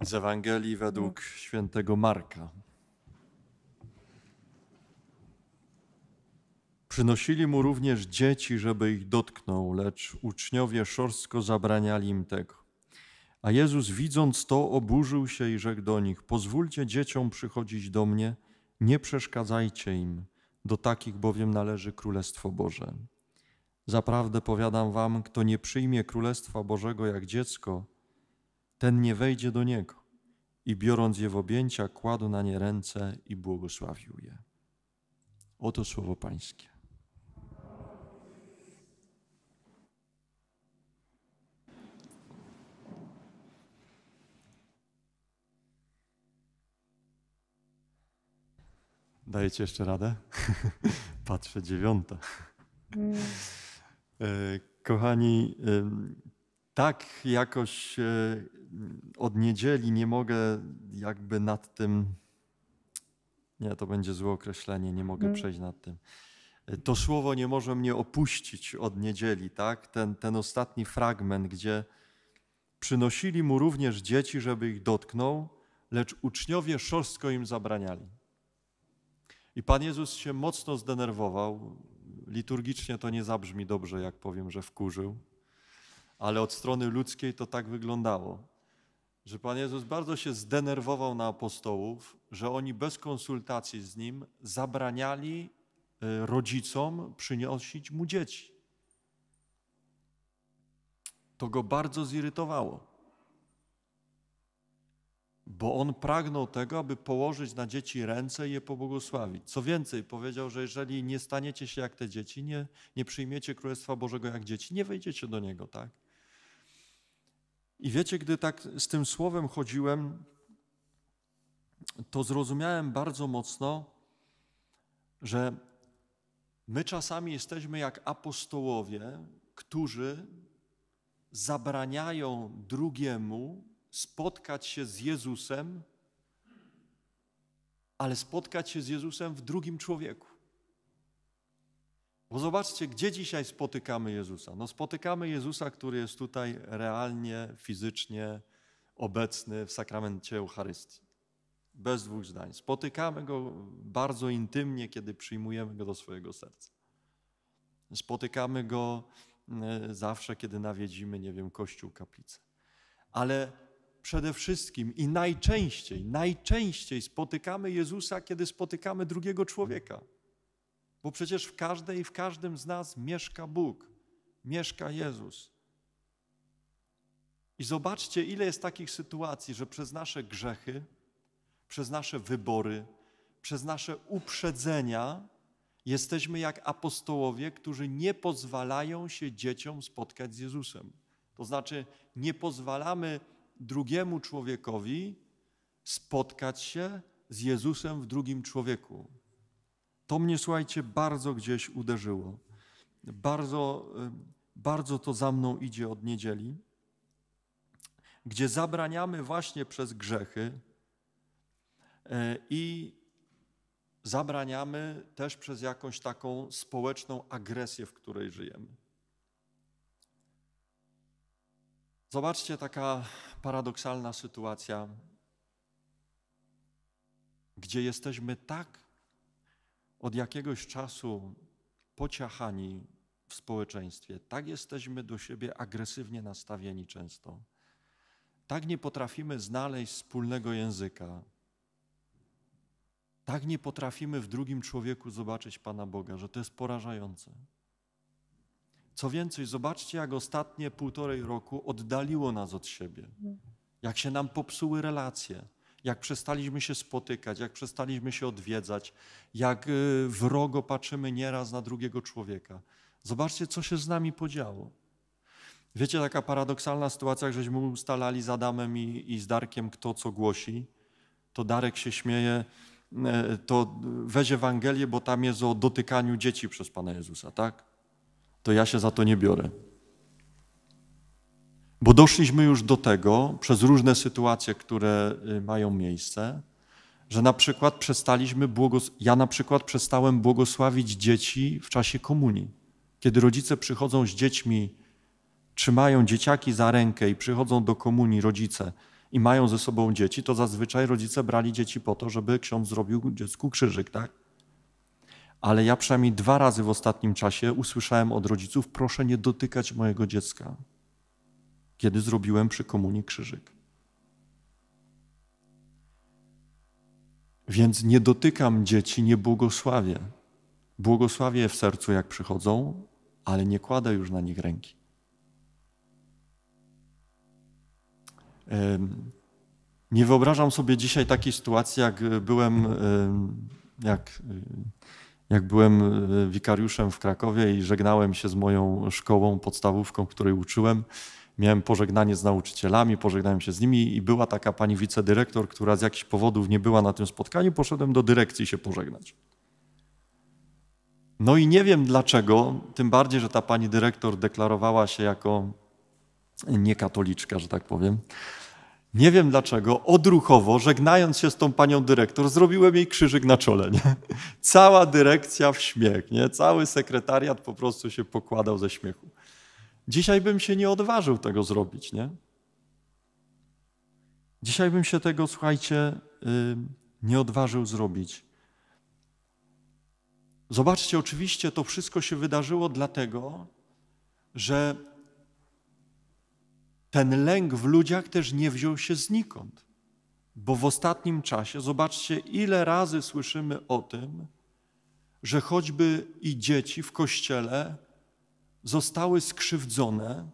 Z Ewangelii według no. świętego Marka. Przynosili mu również dzieci, żeby ich dotknął, lecz uczniowie szorstko zabraniali im tego. A Jezus, widząc to, oburzył się i rzekł do nich: Pozwólcie dzieciom przychodzić do mnie, nie przeszkadzajcie im, do takich bowiem należy Królestwo Boże. Zaprawdę powiadam wam, kto nie przyjmie Królestwa Bożego jak dziecko, ten nie wejdzie do niego. I biorąc je w objęcia, kładł na nie ręce i błogosławił je. Oto słowo Pańskie. Dajecie jeszcze radę? Patrzę, dziewiąta. Mm. E, kochani, tak jakoś e, od niedzieli nie mogę jakby nad tym. Nie, to będzie złe określenie, nie mogę mm. przejść nad tym. To słowo nie może mnie opuścić od niedzieli, tak? Ten, ten ostatni fragment, gdzie przynosili mu również dzieci, żeby ich dotknął, lecz uczniowie szorstko im zabraniali. I Pan Jezus się mocno zdenerwował. Liturgicznie to nie zabrzmi dobrze, jak powiem, że wkurzył, ale od strony ludzkiej to tak wyglądało że Pan Jezus bardzo się zdenerwował na apostołów, że oni bez konsultacji z Nim zabraniali e, rodzicom przynosić mu dzieci. To go bardzo zirytowało, bo on pragnął tego, aby położyć na dzieci ręce i je pobłogosławić. Co więcej, powiedział, że jeżeli nie staniecie się jak te dzieci, nie, nie przyjmiecie Królestwa Bożego jak dzieci, nie wejdziecie do niego, tak? I wiecie, gdy tak z tym słowem chodziłem, to zrozumiałem bardzo mocno, że my czasami jesteśmy jak apostołowie, którzy zabraniają drugiemu spotkać się z Jezusem, ale spotkać się z Jezusem w drugim człowieku. Bo zobaczcie, gdzie dzisiaj spotykamy Jezusa. No spotykamy Jezusa, który jest tutaj realnie, fizycznie obecny w sakramencie Eucharystii. Bez dwóch zdań. Spotykamy go bardzo intymnie, kiedy przyjmujemy go do swojego serca. Spotykamy go e, zawsze, kiedy nawiedzimy, nie wiem, kościół, kaplicę. Ale przede wszystkim i najczęściej, najczęściej spotykamy Jezusa, kiedy spotykamy drugiego człowieka bo przecież w każdej i w każdym z nas mieszka Bóg, mieszka Jezus. I zobaczcie, ile jest takich sytuacji, że przez nasze grzechy, przez nasze wybory, przez nasze uprzedzenia jesteśmy jak apostołowie, którzy nie pozwalają się dzieciom spotkać z Jezusem. To znaczy, nie pozwalamy drugiemu człowiekowi spotkać się z Jezusem w drugim człowieku to mnie, słuchajcie, bardzo gdzieś uderzyło. Bardzo, y, bardzo to za mną idzie od niedzieli, gdzie zabraniamy właśnie przez grzechy y, i zabraniamy też przez jakąś taką społeczną agresję, w której żyjemy. Zobaczcie, taka paradoksalna sytuacja, gdzie jesteśmy tak od jakiegoś czasu pociachani w społeczeństwie, tak jesteśmy do siebie agresywnie nastawieni często, tak nie potrafimy znaleźć wspólnego języka, tak nie potrafimy w drugim człowieku zobaczyć Pana Boga, że to jest porażające. Co więcej, zobaczcie, jak ostatnie półtorej roku oddaliło nas od siebie, jak się nam popsuły relacje jak przestaliśmy się spotykać, jak przestaliśmy się odwiedzać, jak y, wrogo patrzymy nieraz na drugiego człowieka. Zobaczcie, co się z nami podziało. Wiecie, taka paradoksalna sytuacja, żeśmy ustalali z Adamem i, i z Darkiem, kto co głosi. To Darek się śmieje, e, to weź Ewangelię, bo tam jest o dotykaniu dzieci przez Pana Jezusa, tak? To ja się za to nie biorę. Bo doszliśmy już do tego, przez różne sytuacje, które y, mają miejsce, że na przykład przestaliśmy błogosławić, ja na przykład przestałem błogosławić dzieci w czasie komunii. Kiedy rodzice przychodzą z dziećmi, trzymają dzieciaki za rękę i przychodzą do komunii rodzice i mają ze sobą dzieci, to zazwyczaj rodzice brali dzieci po to, żeby ksiądz zrobił dziecku krzyżyk, tak? Ale ja przynajmniej dwa razy w ostatnim czasie usłyszałem od rodziców: proszę nie dotykać mojego dziecka kiedy zrobiłem przy komunii krzyżyk. Więc nie dotykam dzieci, nie błogosławię. Błogosławię je w sercu, jak przychodzą, ale nie kładę już na nich ręki. Nie wyobrażam sobie dzisiaj takiej sytuacji, jak byłem, jak, jak byłem e, wikariuszem w Krakowie i żegnałem się z moją szkołą podstawówką, której uczyłem miałem pożegnanie z nauczycielami, pożegnałem się z nimi i była taka pani wicedyrektor, która z jakichś powodów nie była na tym spotkaniu, poszedłem do dyrekcji się pożegnać. No i nie wiem dlaczego, tym bardziej, że ta pani dyrektor deklarowała się jako niekatoliczka, że tak powiem. Nie wiem dlaczego, odruchowo, żegnając się z tą panią dyrektor, zrobiłem jej krzyżyk na czole. Nie? Cała dyrekcja w śmiech, nie? cały sekretariat po prostu się pokładał ze śmiechu. Dzisiaj bym się nie odważył tego zrobić, nie? Dzisiaj bym się tego, słuchajcie, nie odważył zrobić. Zobaczcie, oczywiście to wszystko się wydarzyło dlatego, że ten lęk w ludziach też nie wziął się znikąd. Bo w ostatnim czasie, zobaczcie, ile razy słyszymy o tym, że choćby i dzieci w kościele zostały skrzywdzone,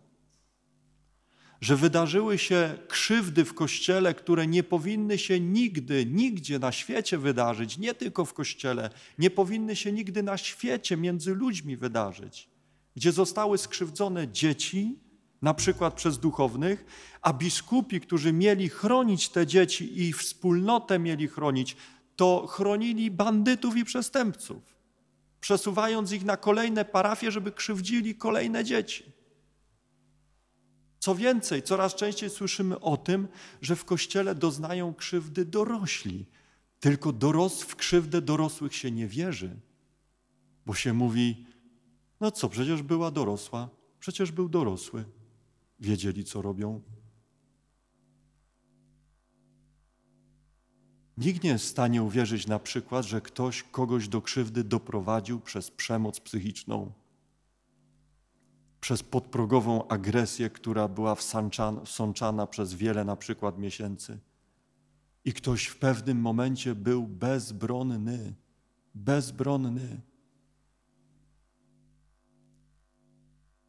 że wydarzyły się krzywdy w kościele, które nie powinny się nigdy, nigdzie na świecie wydarzyć, nie tylko w kościele, nie powinny się nigdy na świecie między ludźmi wydarzyć, gdzie zostały skrzywdzone dzieci, na przykład przez duchownych, a biskupi, którzy mieli chronić te dzieci i wspólnotę mieli chronić, to chronili bandytów i przestępców przesuwając ich na kolejne parafie, żeby krzywdzili kolejne dzieci. Co więcej, coraz częściej słyszymy o tym, że w kościele doznają krzywdy dorośli. Tylko doros w krzywdę dorosłych się nie wierzy, bo się mówi: No co, przecież była dorosła, przecież był dorosły. Wiedzieli, co robią, Nikt nie jest w stanie uwierzyć na przykład, że ktoś kogoś do krzywdy doprowadził przez przemoc psychiczną, przez podprogową agresję, która była wsączana przez wiele na przykład miesięcy. I ktoś w pewnym momencie był bezbronny, bezbronny.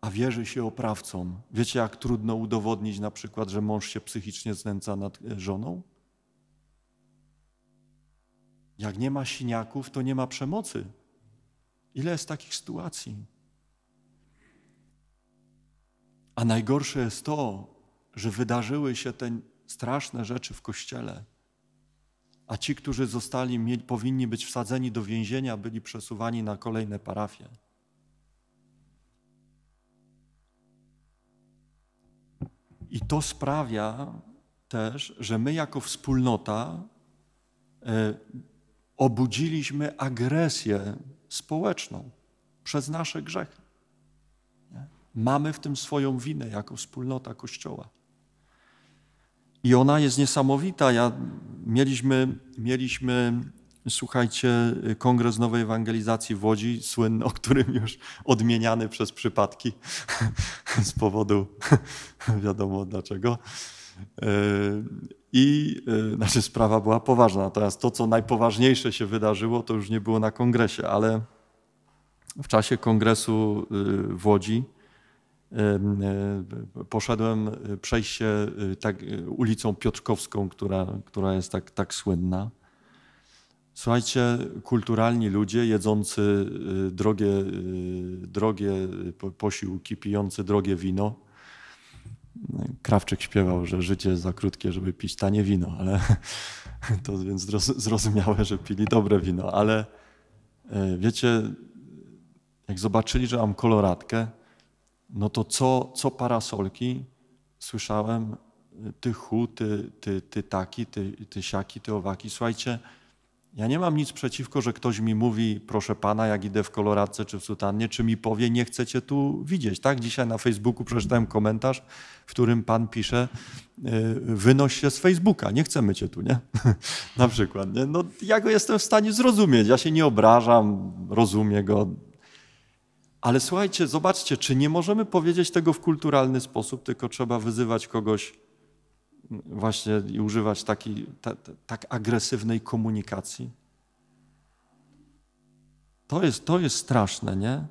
A wierzy się oprawcom. Wiecie, jak trudno udowodnić na przykład, że mąż się psychicznie znęca nad e, żoną? Jak nie ma siniaków, to nie ma przemocy. Ile jest takich sytuacji? A najgorsze jest to, że wydarzyły się te straszne rzeczy w kościele, a ci, którzy zostali, mieli, powinni być wsadzeni do więzienia, byli przesuwani na kolejne parafie. I to sprawia też, że my jako wspólnota e, obudziliśmy agresję społeczną przez nasze grzechy. Nie? Mamy w tym swoją winę jako wspólnota Kościoła. I ona jest niesamowita. Ja, mieliśmy, mieliśmy, słuchajcie, Kongres Nowej Ewangelizacji w Łodzi, słynny, o którym już odmieniany przez przypadki z powodu, wiadomo dlaczego. E, i yy, znaczy sprawa była poważna. Natomiast to, co najpoważniejsze się wydarzyło, to już nie było na kongresie, ale w czasie kongresu yy, w Łodzi e, poszedłem przejść się tak, ulicą Piotrkowską, która, która jest tak, tak słynna. Słuchajcie, kulturalni ludzie jedzący drogie, drogie posiłki, pijący drogie wino, Krawczyk śpiewał, że życie za krótkie, żeby pić tanie wino, ale to więc zrozumiałe, że pili dobre wino, ale e, wiecie, jak zobaczyli, że mam koloratkę, no to co, co parasolki słyszałem, e, ty chu, ty, ty, ty taki, ty, ty siaki, ty owaki. Słuchajcie, ja nie mam nic przeciwko, że ktoś mi mówi, proszę pana, jak idę w koloradce czy w sutannie, czy mi powie, nie chcecie tu widzieć. Tak, dzisiaj na Facebooku przeczytałem komentarz, w którym pan pisze, y, wynoś się z Facebooka, nie chcemy cię tu, nie? na przykład. Nie? No, ja go jestem w stanie zrozumieć, ja się nie obrażam, rozumiem go. Ale słuchajcie, zobaczcie, czy nie możemy powiedzieć tego w kulturalny sposób, tylko trzeba wyzywać kogoś właśnie i używać takiej, ta, ta, tak agresywnej komunikacji? To jest, to jest straszne, nie?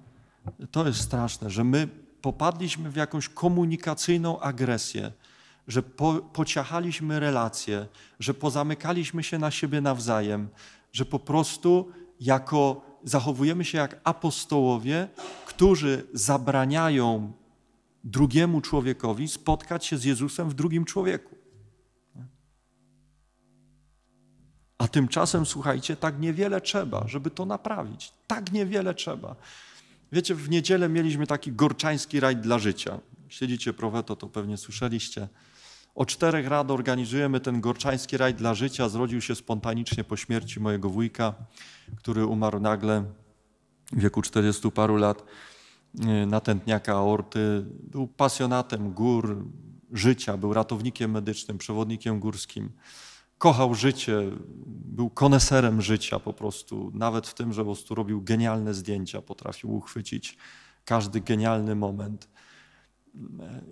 To jest straszne, że my popadliśmy w jakąś komunikacyjną agresję, że po, pociachaliśmy relacje, że pozamykaliśmy się na siebie nawzajem, że po prostu jako zachowujemy się jak apostołowie, którzy zabraniają drugiemu człowiekowi spotkać się z Jezusem w drugim człowieku. A tymczasem, słuchajcie, tak niewiele trzeba, żeby to naprawić. Tak niewiele trzeba. Wiecie, w niedzielę mieliśmy taki gorczański rajd dla życia. Siedzicie profeto, to pewnie słyszeliście. O czterech rad organizujemy ten gorczański rajd dla życia. Zrodził się spontanicznie po śmierci mojego wujka, który umarł nagle w wieku 40 paru lat e, natętniaka aorty. Był pasjonatem gór, życia, był ratownikiem medycznym, przewodnikiem górskim kochał życie, był koneserem życia po prostu, nawet w tym, że po prostu robił genialne zdjęcia, potrafił uchwycić każdy genialny moment.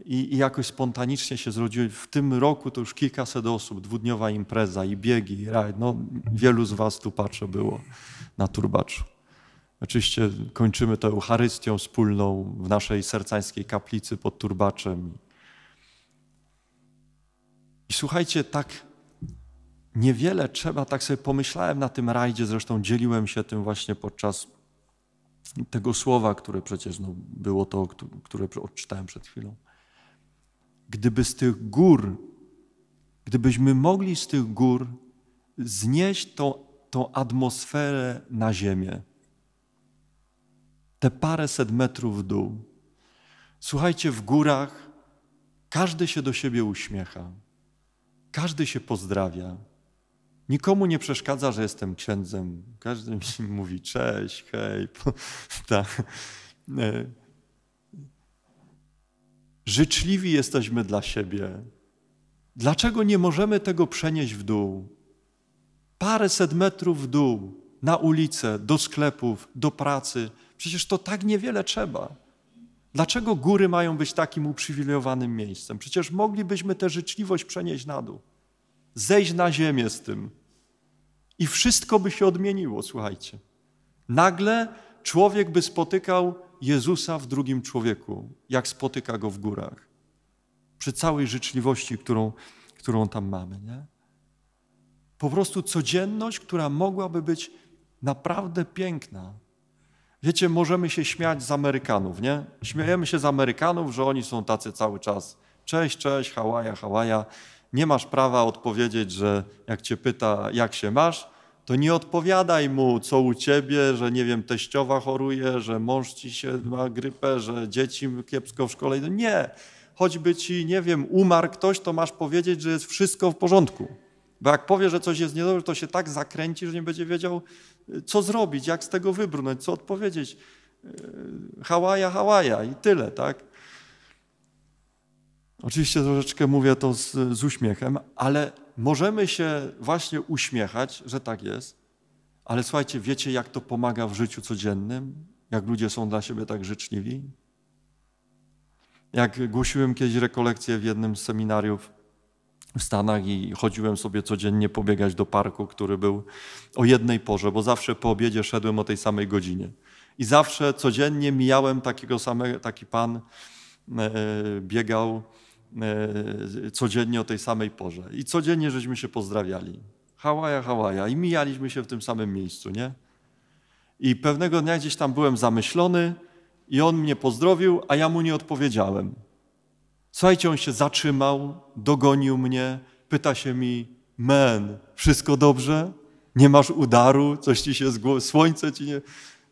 I, I, jakoś spontanicznie się zrodziło. W tym roku to już kilkaset osób, dwudniowa impreza i biegi, i raj. No, wielu z was tu patrzę było na turbaczu. Oczywiście kończymy to Eucharystią wspólną w naszej sercańskiej kaplicy pod turbaczem. I słuchajcie, tak niewiele trzeba, tak sobie pomyślałem na tym rajdzie, zresztą dzieliłem się tym właśnie podczas tego słowa, które przecież no, było to, które odczytałem przed chwilą. Gdyby z tych gór, gdybyśmy mogli z tych gór znieść tą, tą atmosferę na ziemię, te paręset metrów w dół. Słuchajcie, w górach każdy się do siebie uśmiecha, każdy się pozdrawia, Nikomu nie przeszkadza, że jestem księdzem. Każdy mi mówi cześć, hej. tak. Życzliwi jesteśmy dla siebie. Dlaczego nie możemy tego przenieść w dół? Paręset metrów w dół, na ulicę, do sklepów, do pracy. Przecież to tak niewiele trzeba. Dlaczego góry mają być takim uprzywilejowanym miejscem? Przecież moglibyśmy tę życzliwość przenieść na dół. Zejść na ziemię z tym. I wszystko by się odmieniło, słuchajcie. Nagle człowiek by spotykał Jezusa w drugim człowieku, jak spotyka go w górach. Przy całej życzliwości, którą, którą tam mamy. Nie? Po prostu codzienność, która mogłaby być naprawdę piękna. Wiecie, możemy się śmiać z Amerykanów, nie? Śmiejemy się z Amerykanów, że oni są tacy cały czas. Cześć, cześć, hałaja, hałaja nie masz prawa odpowiedzieć, że jak cię pyta, jak się masz, to nie odpowiadaj mu, co u ciebie, że nie wiem, teściowa choruje, że mąż ci się ma grypę, że dzieci kiepsko w szkole. Nie. Choćby ci, nie wiem, umarł ktoś, to masz powiedzieć, że jest wszystko w porządku. Bo jak powie, że coś jest niedobre, to się tak zakręci, że nie będzie wiedział, y, co zrobić, jak z tego wybrnąć, co odpowiedzieć. Y, hałaja, hałaja i tyle, tak? Oczywiście troszeczkę mówię to z, z uśmiechem, ale możemy się właśnie uśmiechać, że tak jest, ale słuchajcie, wiecie, jak to pomaga w życiu codziennym? Jak ludzie są dla siebie tak życzliwi? Jak głosiłem kiedyś rekolekcję w jednym z seminariów w Stanach i chodziłem sobie codziennie pobiegać do parku, który był o jednej porze, bo zawsze po obiedzie szedłem o tej samej godzinie. I zawsze codziennie mijałem takiego samego, taki pan e, e, biegał E, codziennie o tej samej porze. I codziennie żeśmy się pozdrawiali. Hałaja, hałaja. I mijaliśmy się w tym samym miejscu, nie? I pewnego dnia gdzieś tam byłem zamyślony i on mnie pozdrowił, a ja mu nie odpowiedziałem. Słuchajcie, on się zatrzymał, dogonił mnie, pyta się mi, men, wszystko dobrze? Nie masz udaru? Coś ci się zgło... Słońce ci nie...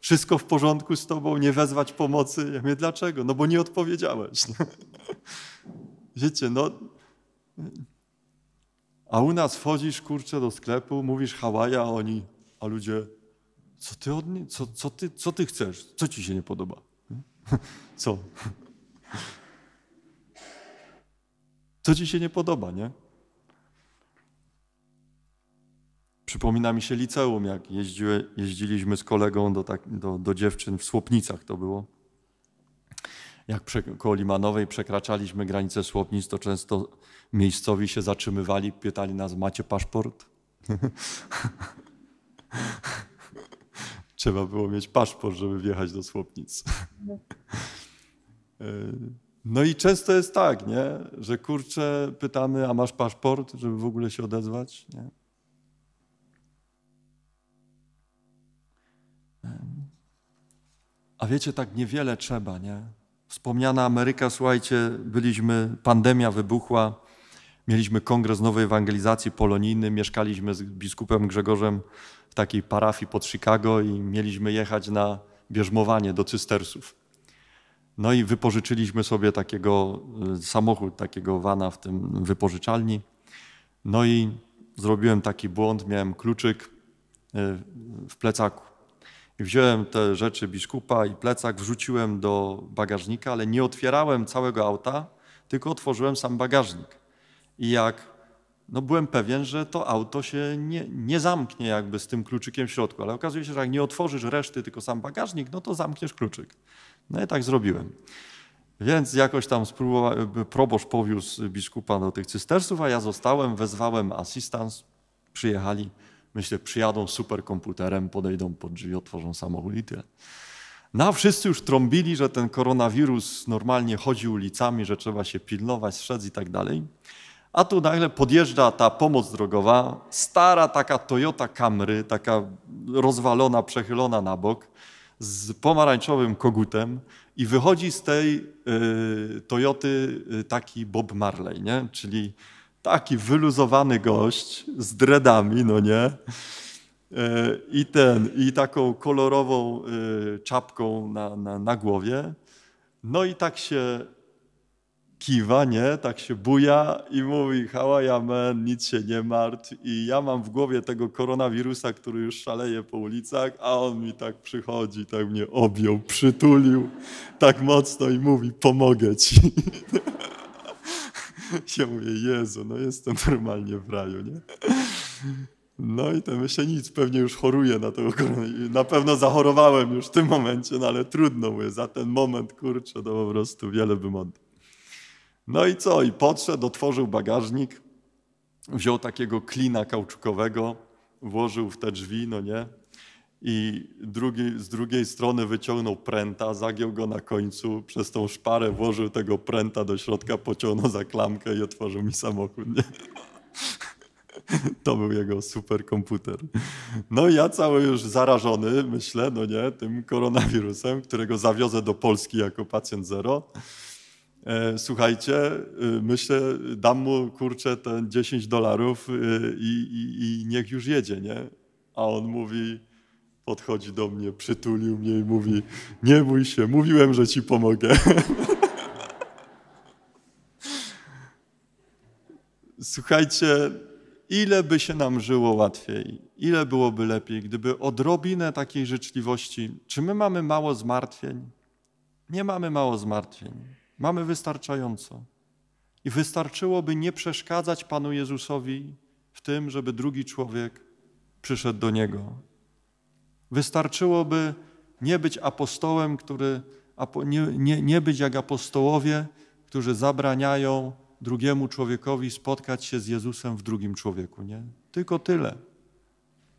Wszystko w porządku z tobą? Nie wezwać pomocy? Ja mówię, dlaczego? No bo nie odpowiedziałeś. No. Wiecie, no... A u nas wchodzisz, kurczę, do sklepu, mówisz Hawaja, a oni, a ludzie, co ty, od nie, co, co, ty, co ty chcesz? Co ci się nie podoba? Co? Co ci się nie podoba, nie? Przypomina mi się liceum, jak jeździły, jeździliśmy z kolegą do, tak, do, do dziewczyn w Słopnicach to było jak koło Limanowej przekraczaliśmy granicę Słopnic, to często miejscowi się zatrzymywali, pytali nas, macie paszport? Trzeba było mieć paszport, żeby wjechać do Słopnic. E, no i często jest tak, nie? że kurczę, pytamy, a masz paszport, żeby w ogóle się odezwać? Nie? E, a wiecie, tak niewiele trzeba, nie? Wspomniana Ameryka, słuchajcie, byliśmy, pandemia wybuchła, mieliśmy kongres nowej ewangelizacji polonijny, mieszkaliśmy z biskupem Grzegorzem w takiej parafii pod Chicago i mieliśmy jechać na bierzmowanie do cystersów. No i wypożyczyliśmy sobie takiego e, samochód, takiego wana w tym wypożyczalni. No i zrobiłem taki błąd, miałem kluczyk e, w plecaku wziąłem te rzeczy biskupa i plecak, wrzuciłem do bagażnika, ale nie otwierałem całego auta, tylko otworzyłem sam bagażnik. I jak no byłem pewien, że to auto się nie, nie zamknie jakby z tym kluczykiem w środku, ale okazuje się, że jak nie otworzysz reszty, tylko sam bagażnik, no to zamkniesz kluczyk. No i tak zrobiłem. Więc jakoś tam proboszcz powiózł biskupa do tych cystersów, a ja zostałem, wezwałem asystans, przyjechali, Myślę, przyjadą superkomputerem, podejdą pod drzwi, otworzą samochód i tyle. No a wszyscy już trąbili, że ten koronawirus normalnie chodzi ulicami, że trzeba się pilnować, strzec i tak dalej. A tu nagle podjeżdża ta pomoc drogowa, stara taka Toyota Camry, taka rozwalona, przechylona na bok, z pomarańczowym kogutem i wychodzi z tej y, Toyoty y, taki Bob Marley, nie? czyli taki wyluzowany gość z dreadami, no nie? E, I ten, i taką kolorową e, czapką na, na, na głowie. No i tak się kiwa, nie? Tak się buja i mówi hałaja men, nic się nie martw i ja mam w głowie tego koronawirusa, który już szaleje po ulicach, a on mi tak przychodzi, tak mnie objął, przytulił tak mocno i mówi pomogę ci. Ja mówię, Jezu, no jestem normalnie w raju, nie? No i to myślę, nic, pewnie już choruję na tego Na pewno zachorowałem już w tym momencie, no ale trudno mówię, za ten moment, kurczę, to po prostu wiele bym oddał. No i co? I podszedł, otworzył bagażnik, wziął takiego klina kauczukowego, włożył w te drzwi, no nie? i drugi, z drugiej strony wyciągnął pręta, zagiął go na końcu, przez tą szparę włożył tego pręta do środka, pociągnął za klamkę i otworzył mi samochód. Nie? To był jego superkomputer. No ja cały już zarażony, myślę, no nie, tym koronawirusem, którego zawiozę do Polski jako pacjent zero. E, słuchajcie, e, myślę, dam mu kurczę ten 10 dolarów e, i, i, i niech już jedzie, nie? A on mówi, podchodzi do mnie, przytulił mnie i mówi: Nie bój się, mówiłem, że ci pomogę. Słuchajcie, ile by się nam żyło łatwiej, ile byłoby lepiej, gdyby odrobinę takiej życzliwości. Czy my mamy mało zmartwień? Nie mamy mało zmartwień. Mamy wystarczająco. I wystarczyłoby nie przeszkadzać Panu Jezusowi w tym, żeby drugi człowiek przyszedł do Niego Wystarczyłoby nie być apostołem, który, nie, nie, nie być jak apostołowie, którzy zabraniają drugiemu człowiekowi spotkać się z Jezusem w drugim człowieku. Nie? Tylko tyle.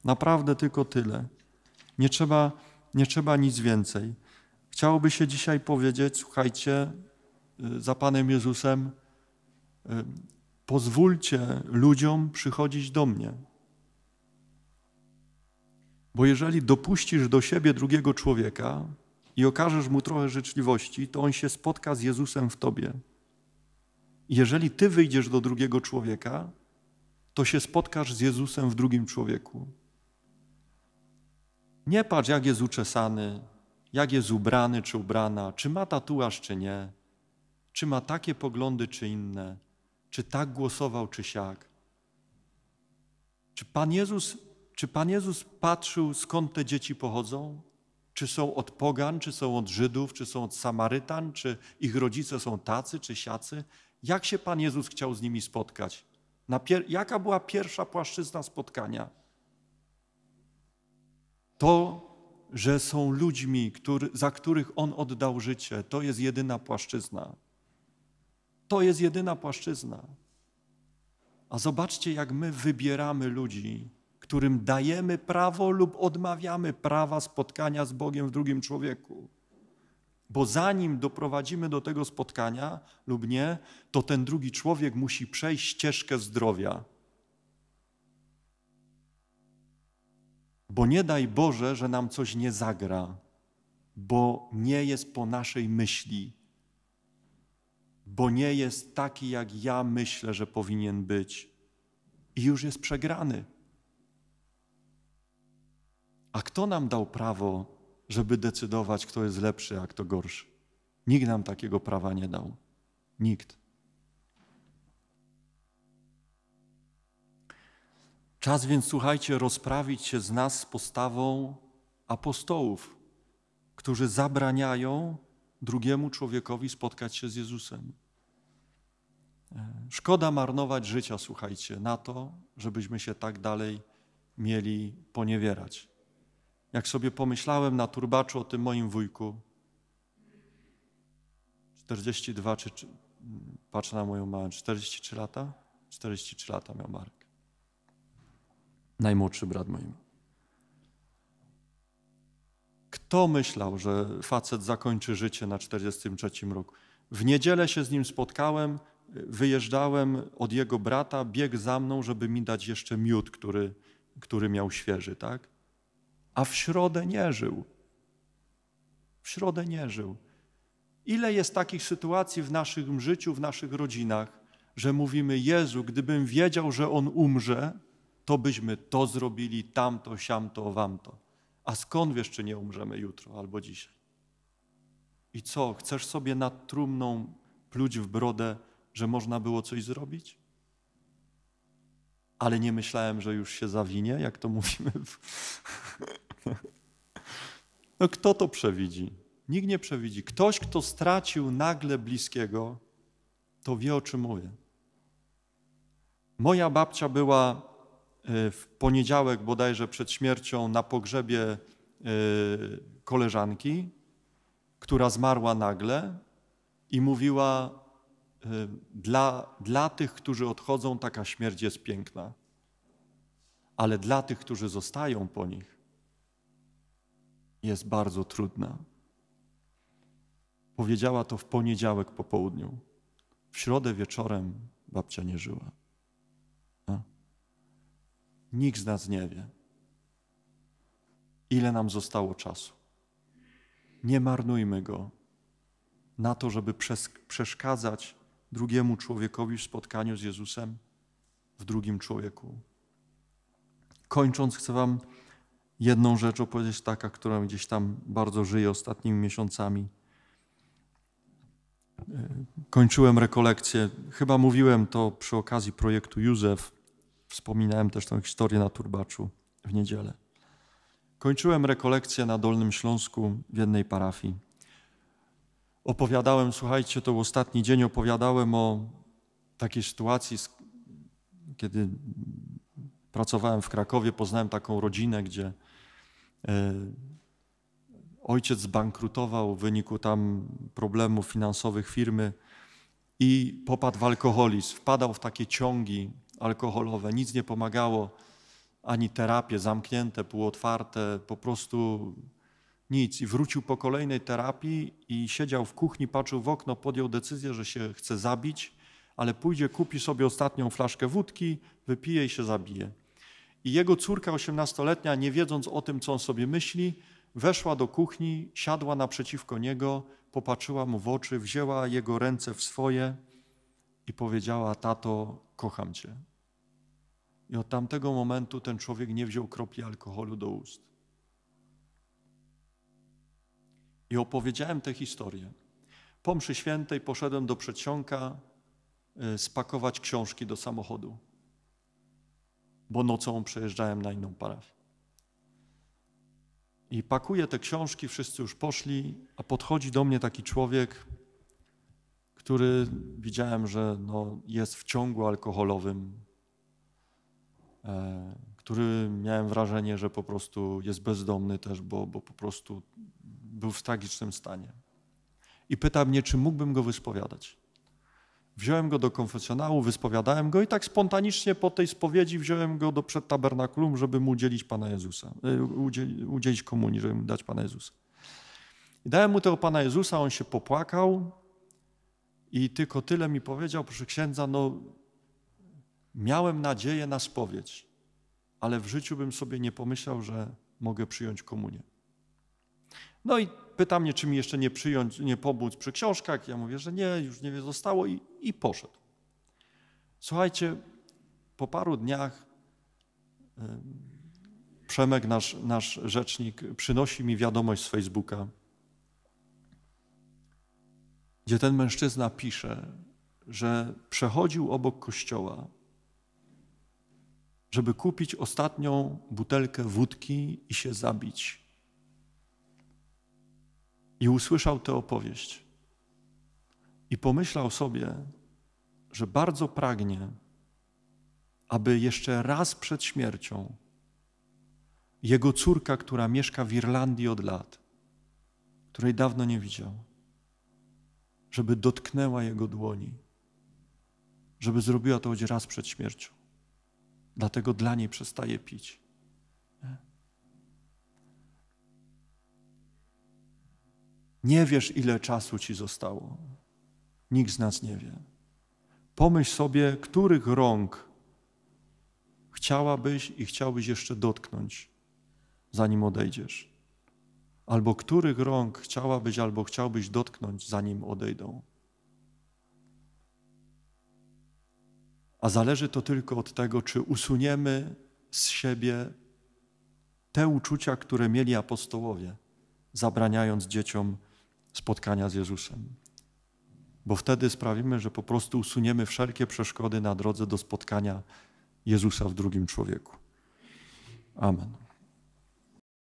Naprawdę tylko tyle. Nie trzeba, nie trzeba nic więcej. Chciałoby się dzisiaj powiedzieć, słuchajcie, y, za Panem Jezusem, y, pozwólcie ludziom przychodzić do mnie. Bo jeżeli dopuścisz do siebie drugiego człowieka i okażesz mu trochę życzliwości, to on się spotka z Jezusem w tobie. Jeżeli ty wyjdziesz do drugiego człowieka, to się spotkasz z Jezusem w drugim człowieku. Nie patrz, jak jest uczesany, jak jest ubrany czy ubrana, czy ma tatuaż czy nie, czy ma takie poglądy czy inne, czy tak głosował czy siak. Czy Pan Jezus czy Pan Jezus patrzył, skąd te dzieci pochodzą? Czy są od pogan, czy są od Żydów, czy są od Samarytan, czy ich rodzice są tacy, czy siacy? Jak się Pan Jezus chciał z nimi spotkać? Jaka była pierwsza płaszczyzna spotkania? To, że są ludźmi, który, za których On oddał życie, to jest jedyna płaszczyzna. To jest jedyna płaszczyzna. A zobaczcie, jak my wybieramy ludzi, którym dajemy prawo lub odmawiamy prawa spotkania z Bogiem w drugim człowieku. Bo zanim doprowadzimy do tego spotkania lub nie, to ten drugi człowiek musi przejść ścieżkę zdrowia. Bo nie daj Boże, że nam coś nie zagra, bo nie jest po naszej myśli, bo nie jest taki, jak ja myślę, że powinien być. I już jest przegrany. A kto nam dał prawo, żeby decydować, kto jest lepszy, a kto gorszy? Nikt nam takiego prawa nie dał. Nikt. Czas więc, słuchajcie, rozprawić się z nas z postawą apostołów, którzy zabraniają drugiemu człowiekowi spotkać się z Jezusem. Szkoda marnować życia, słuchajcie, na to, żebyśmy się tak dalej mieli poniewierać jak sobie pomyślałem na turbaczu o tym moim wujku, 42 czy, czy patrzę na moją mamę, 43 lata? 43 lata miał Marek. Najmłodszy brat moim. Kto myślał, że facet zakończy życie na 43 roku? W niedzielę się z nim spotkałem, wyjeżdżałem od jego brata, biegł za mną, żeby mi dać jeszcze miód, który, który miał świeży, tak? a w środę nie żył. W środę nie żył. Ile jest takich sytuacji w naszym życiu, w naszych rodzinach, że mówimy: Jezu, gdybym wiedział, że on umrze, to byśmy to zrobili, tamto, siamto, wamto. A skąd wiesz, czy nie umrzemy jutro albo dzisiaj? I co, chcesz sobie nad trumną pluć w brodę, że można było coś zrobić? ale nie myślałem, że już się zawinie, jak to mówimy. No kto to przewidzi? Nikt nie przewidzi. Ktoś, kto stracił nagle bliskiego, to wie o czym mówię. Moja babcia była e, w poniedziałek bodajże przed śmiercią na pogrzebie e, koleżanki, która zmarła nagle i mówiła: Y, dla, dla tych, którzy odchodzą, taka śmierć jest piękna, ale dla tych, którzy zostają po nich, jest bardzo trudna. Powiedziała to w poniedziałek po południu. W środę wieczorem babcia nie żyła. A? Nikt z nas nie wie, ile nam zostało czasu. Nie marnujmy go na to, żeby przeszkadzać drugiemu człowiekowi w spotkaniu z Jezusem w drugim człowieku. Kończąc, chcę Wam jedną rzecz opowiedzieć, taka, która gdzieś tam bardzo żyje ostatnimi miesiącami. E, kończyłem rekolekcję. Chyba mówiłem to przy okazji projektu Józef. Wspominałem też tę historię na turbaczu w niedzielę. Kończyłem rekolekcję na Dolnym Śląsku w jednej parafii opowiadałem, słuchajcie, to był ostatni dzień, opowiadałem o takiej sytuacji, kiedy pracowałem w Krakowie, poznałem taką rodzinę, gdzie e, ojciec zbankrutował w wyniku tam problemów finansowych firmy i popadł w alkoholizm. Wpadał w takie ciągi alkoholowe, nic nie pomagało, ani terapie zamknięte, półotwarte, po prostu nic. I wrócił po kolejnej terapii i siedział w kuchni, patrzył w okno, podjął decyzję, że się chce zabić, ale pójdzie, kupi sobie ostatnią flaszkę wódki, wypije i się zabije. I jego córka osiemnastoletnia, nie wiedząc o tym, co on sobie myśli, weszła do kuchni, siadła naprzeciwko niego, popatrzyła mu w oczy, wzięła jego ręce w swoje i powiedziała: Tato, kocham cię. I od tamtego momentu ten człowiek nie wziął kropli alkoholu do ust. I opowiedziałem tę historię. Po mszy świętej poszedłem do przedsionka e, spakować książki do samochodu, bo nocą przejeżdżałem na inną parafię. I pakuję te książki, wszyscy już poszli, a podchodzi do mnie taki człowiek, który widziałem, że no, jest w ciągu alkoholowym, e, który miałem wrażenie, że po prostu jest bezdomny też, bo, bo po prostu był w tragicznym stanie. I pyta mnie, czy mógłbym go wyspowiadać. Wziąłem go do konfesjonału, wyspowiadałem go i tak spontanicznie po tej spowiedzi wziąłem go do przed tabernakulum, żeby mu udzielić Pana Jezusa, y, udzielić komunii, żeby mu dać Pana Jezusa. I dałem mu tego Pana Jezusa, on się popłakał i tylko tyle mi powiedział, proszę księdza, no miałem nadzieję na spowiedź, ale w życiu bym sobie nie pomyślał, że mogę przyjąć komunię. No i pyta mnie, czy mi jeszcze nie przyjąć, nie pomóc przy książkach. Ja mówię, że nie, już nie zostało i, i poszedł. Słuchajcie, po paru dniach Przemek, nasz, nasz rzecznik, przynosi mi wiadomość z Facebooka, gdzie ten mężczyzna pisze, że przechodził obok kościoła, żeby kupić ostatnią butelkę wódki i się zabić i usłyszał tę opowieść. I pomyślał sobie, że bardzo pragnie, aby jeszcze raz przed śmiercią jego córka, która mieszka w Irlandii od lat, której dawno nie widział, żeby dotknęła jego dłoni, żeby zrobiła to choć raz przed śmiercią. Dlatego dla niej przestaje pić. Nie wiesz, ile czasu ci zostało. Nikt z nas nie wie. Pomyśl sobie, których rąk chciałabyś i chciałbyś jeszcze dotknąć, zanim odejdziesz. Albo których rąk chciałabyś albo chciałbyś dotknąć, zanim odejdą. A zależy to tylko od tego, czy usuniemy z siebie te uczucia, które mieli apostołowie, zabraniając dzieciom spotkania z Jezusem. Bo wtedy sprawimy, że po prostu usuniemy wszelkie przeszkody na drodze do spotkania Jezusa w drugim człowieku. Amen.